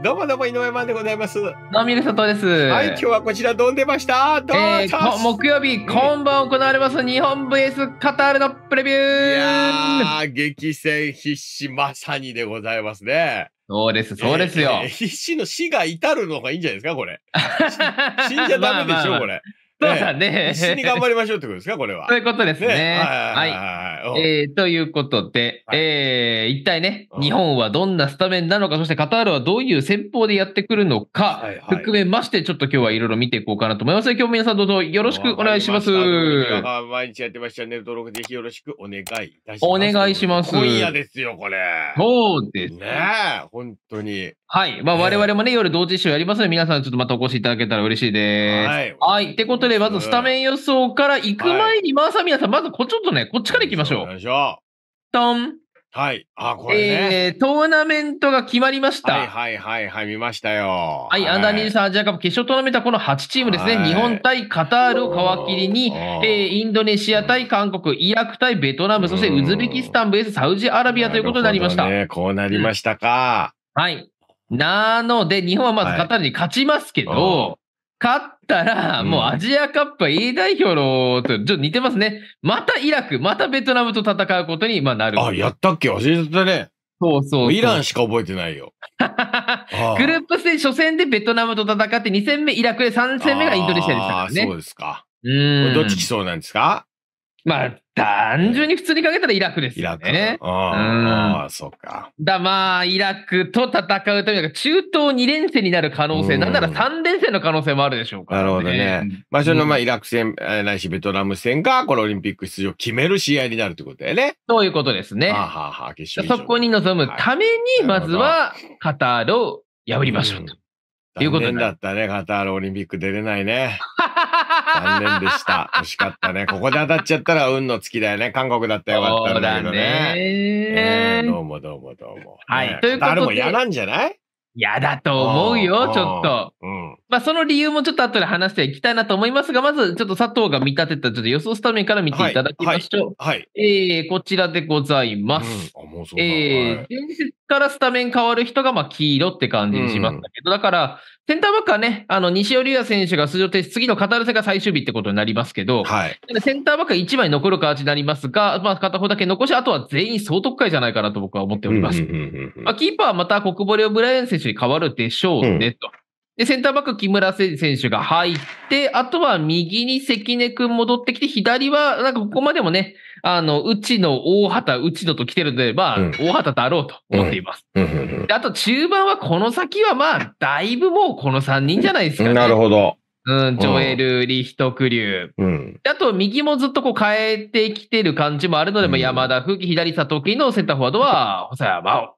どうもどうも、井上マンでございます。どうも、皆さん、うです。はい、今日はこちら、どんでました。どうえー、木曜日、今晩行われます、日本 VS カタールのプレビュー。いやー、激戦必至、まさにでございますね。そうです、そうですよ。えーえー、必死の死が至るのがいいんじゃないですか、これ。死んじゃダメでしょ、まあまあ、これ。そうだね。一緒に頑張りましょうってことですか、これは。そういうことですね。はい。えということで、えー、一体ね、日本はどんなスタメンなのか、そしてカタールはどういう戦法でやってくるのか、含めまして、ちょっと今日はいろいろ見ていこうかなと思います。今日皆さんどうぞよろしくお願いします。毎日やってます。チャンネル登録ぜひよろしくお願いいたします。お願いします。今夜ですよ、これ。そうですね。本当に。はい。まあ、我々もね、夜同時集やりますので、皆さんちょっとまたお越しいただけたら嬉しいです。はい。はい。ってことで、まずスタメン予想から行く前に、まさみ皆さん、まずこ、ちょっとね、こっちから行きましょう。よいしょ。トン。はい。あ、これね。えー、トーナメントが決まりました。はいはいはいはい、見ましたよ。はい。アンダー23アジアカップ決勝トーナメントはこの8チームですね。はい、日本対カタールを皮切りに、えー、インドネシア対韓国、イラク対ベトナム、そしてウズベキスタン、ベース、サウジアラビアということになりました。ね、こうなりましたか。うん、はい。なので、日本はまずカタールに勝ちますけど、はい勝ったら、もうアジアカップ A 代表のと、ちょっと似てますね。またイラク、またベトナムと戦うことにまあなる。あ、やったっけ忘れてたね。そうそうイランしか覚えてないよ。グループ戦初戦でベトナムと戦って、2戦目イラクで3戦目がインドネシアでしたからね。そうですか。うん。どっち来そうなんですかまあ、単純に普通にかけたらイラクですよね。イラク。ああ、うん、そうか。だまあ、イラクと戦うために、中東2連戦になる可能性、うん、なんなら3連戦の可能性もあるでしょうから、ね、なるほどね。まあ、その、まあ、イラク戦、うん、ないしベトナム戦が、このオリンピック出場を決める試合になるってことだよね。そういうことですね。はあは決勝そこに臨むために、まずは、カタールを破りましょうと。いうことだったね、カタールオリンピック出れないね。残念でした。惜しかったね。ここで当たっちゃったら運の尽きだよね。韓国だったらよかったんだけどね。ねえー、どうもどうもどうも。はい。ね、ということで。あれも嫌なんじゃない嫌だと思うよ、ちょっと。うん。まあ、その理由もちょっと後で話していきたいなと思いますが、まずちょっと佐藤が見立てたちょっと予想スタメンから見ていただきましょう。はい。はい、えー、こちらでございます。うん、うえー、前日からスタメン変わる人が、まあ、黄色って感じにしましたけど、うん、だから、センターバックはね、あの、西尾竜也選手が出場停止、次のカタール戦が最終日ってことになりますけど、はい。センターバックは1枚残る形になりますが、まあ、片方だけ残し、あとは全員総得会じゃないかなと僕は思っております。まあ、キーパーはまた国保遼ブライアン選手に変わるでしょうね、と。うんで、センターバック木村選手が入って、あとは右に関根くん戻ってきて、左は、なんかここまでもね、あの、うちの大畑、うちのと来てるので、まあ、大畑だろうと思っています。あと中盤はこの先はまあ、だいぶもうこの3人じゃないですか、ね、なるほど。うん、ジョエル、リヒトクリュー。あと、右もずっとこう変えてきてる感じもあるので、ま山田風紀、左佐藤のセンターフォワードは、細山を。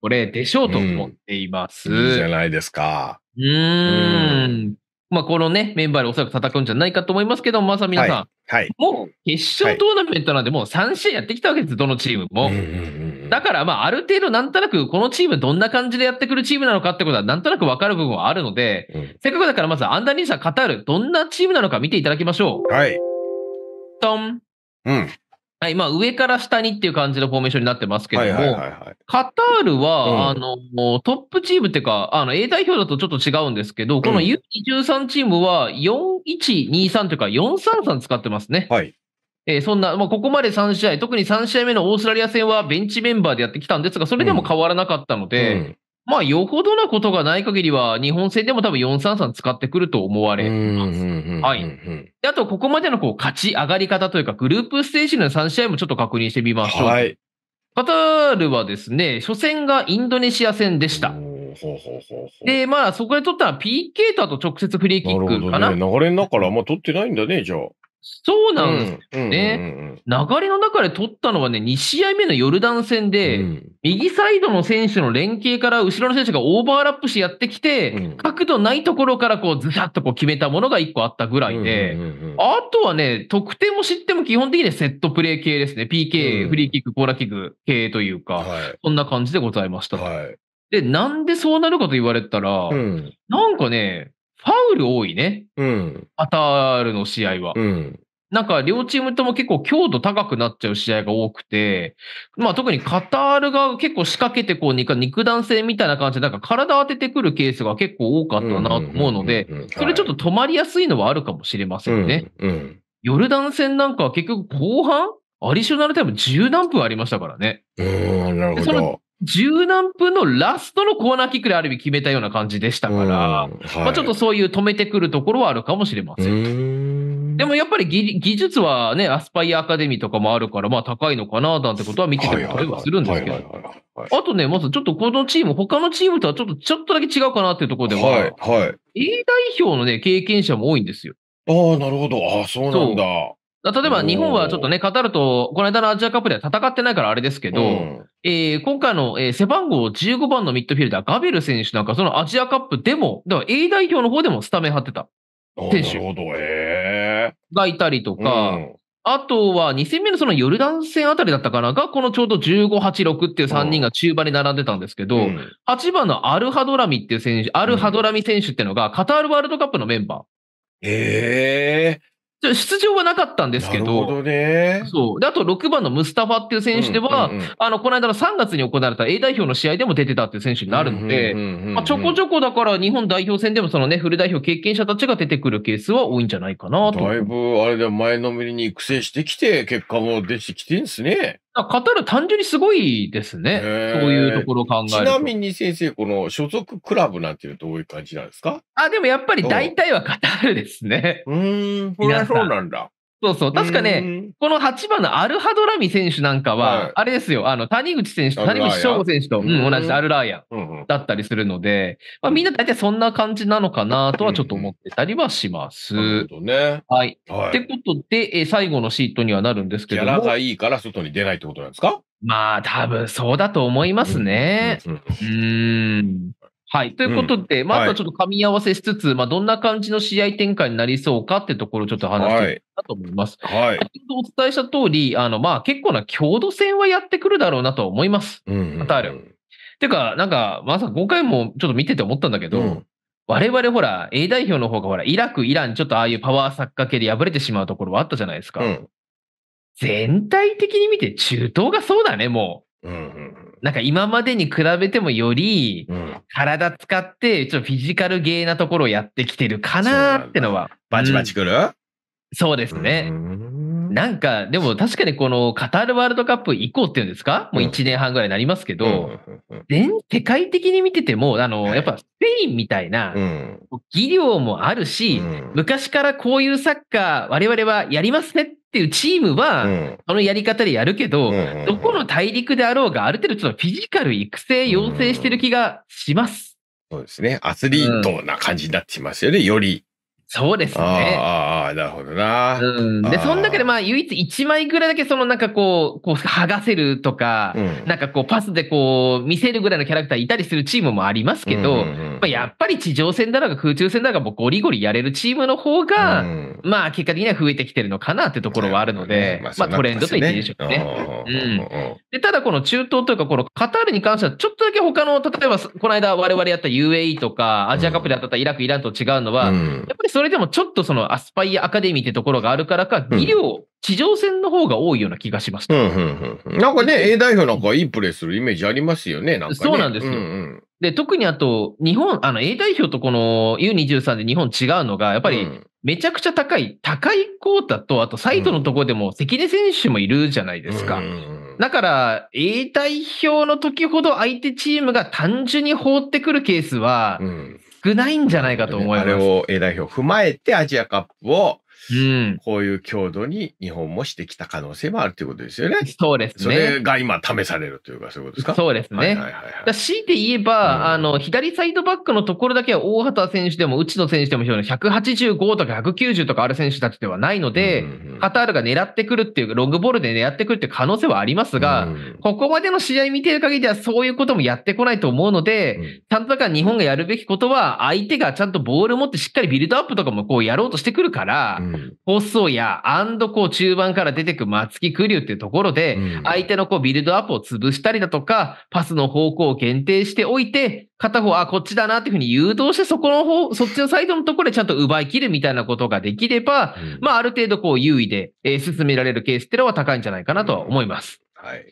これでしょうと思っています。いいじゃないですか。うーん。まあ、このね、メンバーでおそらく戦うんじゃないかと思いますけど、まずは皆さん、はい。はい。もう決勝トーナメントなんで、もう3試合やってきたわけです、どのチームも。だから、まあ、ある程度、なんとなく、このチーム、どんな感じでやってくるチームなのかってことは、なんとなく分かる部分はあるので、うんせっかくだから、まず、アンダーニーサカタール、どんなチームなのか見ていただきましょう。はい。トン。うん。はい、まあ、上から下にっていう感じのフォーメーションになってますけども、カタールは、うん、あの、トップチームっていうか、あの、A 代表だとちょっと違うんですけど、この U23 チームは4123というか433使ってますね。はい。えー、そんな、まあ、ここまで3試合、特に3試合目のオーストラリア戦はベンチメンバーでやってきたんですが、それでも変わらなかったので、うんうんまあ、よほどなことがない限りは、日本戦でも多分433使ってくると思われます。はい。であと、ここまでのこう勝ち上がり方というか、グループステージの3試合もちょっと確認してみましょう。はい。カタールはですね、初戦がインドネシア戦でした。で、まあ、そこで取ったは PK とあと直接フリーキックかな。なね、流れの中からあんま取ってないんだね、じゃあ。そうなんですね。流れの中で取ったのはね、2試合目のヨルダン戦で、うん右サイドの選手の連携から後ろの選手がオーバーラップしやってきて、うん、角度ないところからこうずシャとこう決めたものが1個あったぐらいで、うんうんうんうん、あとはね、得点も知っても基本的にはセットプレー系ですね。PK、うん、フリーキック、コーラーキック系というか、はい、そんな感じでございました、はい。で、なんでそうなるかと言われたら、うん、なんかね、ファウル多いね。うん、カタールの試合は。うんなんか両チームとも結構強度高くなっちゃう試合が多くて、まあ特にカタールが結構仕掛けてこう肉弾性みたいな感じでなんか体当ててくるケースが結構多かったなと思うので、それちょっと止まりやすいのはあるかもしれませんね。ヨルダン戦なんかは結局後半アディショナルタイム十何分ありましたからね。うん、なるほど。十何分のラストのコーナーキックである意味決めたような感じでしたから、はい、まあちょっとそういう止めてくるところはあるかもしれません。でもやっぱり技技術はね、アスパイアアカデミーとかもあるから、まあ高いのかな、なんてことは見てても例えばするんですけど。あとね、まずちょっとこのチーム、他のチームとはちょっとちょっとだけ違うかなっていうところでは、はい、はい。A 代表のね、経験者も多いんですよ。ああ、なるほど。ああ、そうなんだ。例えば日本はちょっとね、カタールと、この間のアジアカップでは戦ってないからあれですけど、うん、えー、今回の、えー、背番号15番のミッドフィルダー、ガベル選手なんか、そのアジアカップでも、でか A 代表の方でもスタメン張ってた。選手がいたりとか、あとは2戦目のそのヨルダン戦あたりだったかなが、このちょうど15、8、6っていう3人が中盤に並んでたんですけど、8番のアルハドラミっていう選手、アルハドラミ選手っていうのが、カタールワールドカップのメンバー。へえ。出場はなかったんですけど、なるほどね、そうであと6番のムスタファっていう選手では、あのこの間の3月に行われた A 代表の試合でも出てたっていう選手になるので、ちょこちょこだから日本代表戦でもそのね、フル代表経験者たちが出てくるケースは多いんじゃないかなと。だいぶ、あれで前のめりに育成してきて、結果も出てきてんですね。あ語る単純にすごいですね。そういうところを考えると。ちなみに先生、この所属クラブなんていうのどういう感じなんですかあ、でもやっぱり大体は語るですね。うん、そりゃそうなんだ。そうそう。確かね、この8番のアルハドラミ選手なんかは、はいあれですよ、あの、谷口選手と、谷口翔吾選手と、うん同じアルラーヤンだったりするので、まあ、みんな大体そんな感じなのかなとはちょっと思ってたりはしまなるす。ほどね。はい。はってことで、えー最後のシートにはなるんですけギどャラがいいから外に出ないってことなんですかまあ、多分そうだと思いますね。うんうんうん。はい。ということで、うん、まあ、とはちょっと噛み合わせしつつ、はい、まあ、どんな感じの試合展開になりそうかってところをちょっと話していきたいと思います。はい。お伝えした通り、あの、まあ、結構な強度戦はやってくるだろうなと思います。うん、うん、カタール。てか、なんか、まさ、か5回もちょっと見てて思ったんだけど、うん、我々ほら、A 代表の方がほら、イラク、イラン、ちょっとああいうパワーサッカー系で敗れてしまうところはあったじゃないですか。うん、全体的に見て中東がそうだね、もう。うん、うんなんか今までに比べてもより体使ってちょっとフィジカルゲーなところをやってきてるかなってのは、バチバチくる、うん、そうですね、うんなんか、でも確かにこのカタールワールドカップ以降っていうんですか、もう1年半ぐらいになりますけど、全世界的に見てても、あの、やっぱスペインみたいな、技量もあるし、昔からこういうサッカー、我々はやりますねっていうチームは、そのやり方でやるけど、どこの大陸であろうが、ある程度ちょっとフィジカル育成、要請してる気がします。そうですね。アスリートな感じになってますよね、より。そうですね。なるほどな。うん。で、その中でまあ唯一1枚ぐらいだけそのなんかこう、こう剥がせるとか、うん、なんかこうパスでこう見せるぐらいのキャラクターいたりするチームもありますけど、やっぱり地上戦だろうが空中戦だろうがもうゴリゴリやれるチームの方が、うん、まあ結果的には増えてきてるのかなってところはあるので、ね、まあ、ね、トレンドと言っていいでしょうね。うん。で、ただこの中東というかこのカタールに関してはちょっとだけ他の、例えばこの間我々やった UAE とかアジアカップで当たったイラク、イランと違うのは、やっぱりそれでもちょっとそのアスパイアアカデミーってところがあるからか、技量、地上戦の方が多いような気がしました。うんうんうん、なんかね、A 代表なんかいいプレーするイメージありますよね、なんか、ね、そうなんですよ。うんうんで、特にあと、日本、あの、A 代表とこの U23 で日本違うのが、やっぱり、めちゃくちゃ高い、高いコータと、あと、サイドのところでも、関根選手もいるじゃないですか。だから、A 代表の時ほど相手チームが単純に放ってくるケースは、少ないんじゃないかと思います。あれを A 代表踏まえてアジアカップをうん、こういう強度に日本もしてきた可能性もあるということですよね。そうですね。それが今試されるというか、そういうことですかそうですね。強いて言えば、うん、あの、左サイドバックのところだけは大畑選手でも内野選手でも185とか190とかある選手たちではないので、うんうん、カタールが狙ってくるっていう、ロングボールで狙ってくるっていう可能性はありますが、うん、ここまでの試合見てる限りではそういうこともやってこないと思うので、うん、ちゃんとだから日本がやるべきことは、相手がちゃんとボール持ってしっかりビルドアップとかもこうやろうとしてくるから、うん細やアンドこう中盤から出てく松木玖生っていうところで、相手のこうビルドアップを潰したりだとか、パスの方向を限定しておいて、片方、あ、こっちだなっていうふうに誘導して、そこの方、そっちのサイドのところでちゃんと奪い切るみたいなことができれば、まあ、ある程度こう優位で、え進められるケースっていうのは高いんじゃないかなとは思います。はい。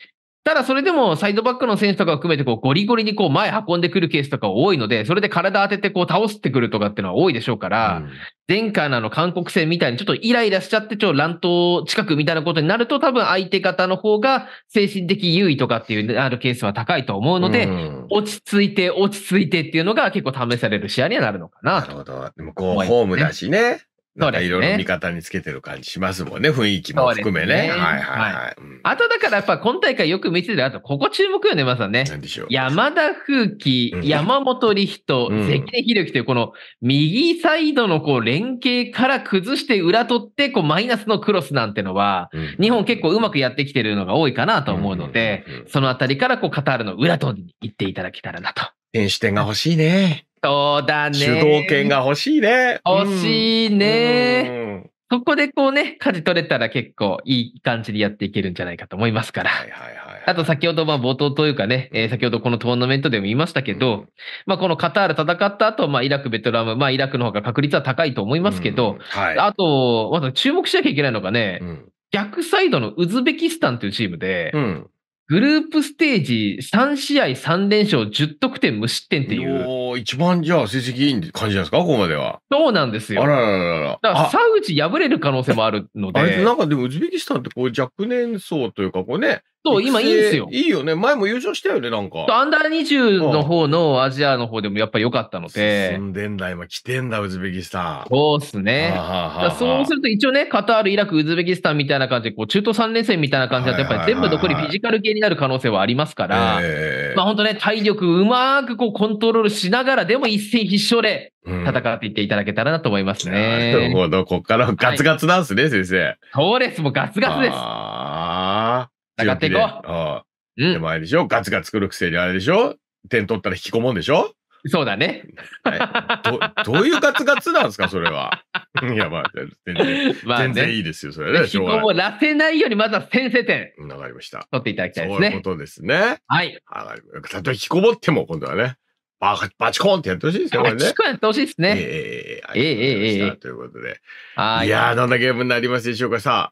ただそれでもサイドバックの選手とかを含めてこうゴリゴリにこう前運んでくるケースとか多いので、それで体当ててこう倒してくるとかっていうのは多いでしょうから、うん、前回のあの韓国戦みたいにちょっとイライラしちゃってちょ乱闘近くみたいなことになると多分相手方の方が精神的優位とかっていうあるケースは高いと思うので、うん、落ち着いて落ち着いてっていうのが結構試される試合にはなるのかなと。なるほど。でもこう、ホームだしね。なんかいろいろ味方につけてる感じしますもんね、雰囲気も含めね。ねはいはいはい。はいあとだからやっぱ今大会よく見てる、あとここ注目よね、まさね。なんでしょう。山田風紀、うん、山本理人、関根秀樹というこの右サイドのこう連携から崩して裏取ってこうマイナスのクロスなんてのは、日本結構うまくやってきてるのが多いかなと思うので、そのあたりからこうカタールの裏取りに行っていただけたらなと。点視点が欲しいね。そうだね。主導権が欲しいね。欲しいね。そこでこうね、舵取れたら結構いい感じでやっていけるんじゃないかと思いますから。はいはいはい、はい、あと先ほどま冒頭というかね、え先ほどこのトーナメントでも言いましたけど、うん、まあこのカタール戦った後、まあイラク、ベトナム、まあイラクの方が確率は高いと思いますけど、うんはい、あと、まず注目しなきゃいけないのがね、うん、逆サイドのウズベキスタンというチームで、うんグループステージ3試合3連勝10得点無失点っていう。お一番じゃあ成績いい感じなんですかここまでは。そうなんですよ。あらららら。だから、沢口敗れる可能性もあるので。あれなんかでも、ウズベキスタンってこう若年層というか、こうね、そう、今いいんですよ。いいよね。前も優勝したよね、なんか。アンダー20の方のアジアの方でもやっぱり良かったので。進んでんだ、今来てんだ、ウズベキスタン。そうっすね。はははそうすると一応ね、カタール、イラク、ウズベキスタンみたいな感じで、こう中東3連戦みたいな感じだと、やっぱり全部どこにフィジカル系になる可能性はありますから、まあ本当ね、体力うまくこうコントロールしながら、でも一戦必勝で戦っていっていただけたらなと思いますね。なるほど、こからガツガツなんすね、はい、先生。そうです、もうガツガツです。戦っていこう。あうん。でもあれでしょガツガツくるくせにあれでしょ点取ったら引きこもんでしょそうだね。はい、どどういうガツガツなんですか、それは。いや、まあ、全然、まあね、全然いいですよ、それね。引き込もらせないように、まずは先制点。わかりました。取っていただきたいですね。そういうことですね。はい。たとえ引きこもっても、今度はね、バチコンってやってほしいですね、これね。バチコンやってほしいですね。えー、えー、えええー、ということで。いやー、どんなゲームになりますでしょうか、さあ。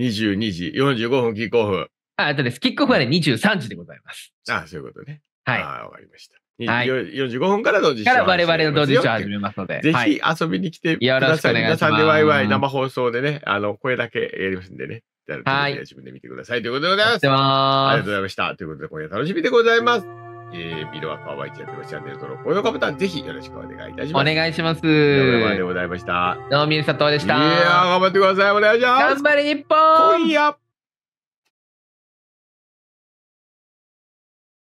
22時45分キックオフ。あ、とです。キックオフはね、23時でございます。ああそういうことね。はい。あわかりました。45分から同時視から我々の同時視聴始めますので。ぜひ遊びに来てください。皆さんでワイワイ生放送でね、あの、声だけやりますんでね。はい。自分で見てください。ということでございます。ありがとうございました。ということで、今夜楽しみでございます。えー、ビロアッパーワイチャンネルチャンネル登録、高評価ボタン、ぜひよろしくお願いいたします。お願いします。いうとでございました。どうも、みるさとでした。いや頑張ってください。お願いします。頑張れ、日本今夜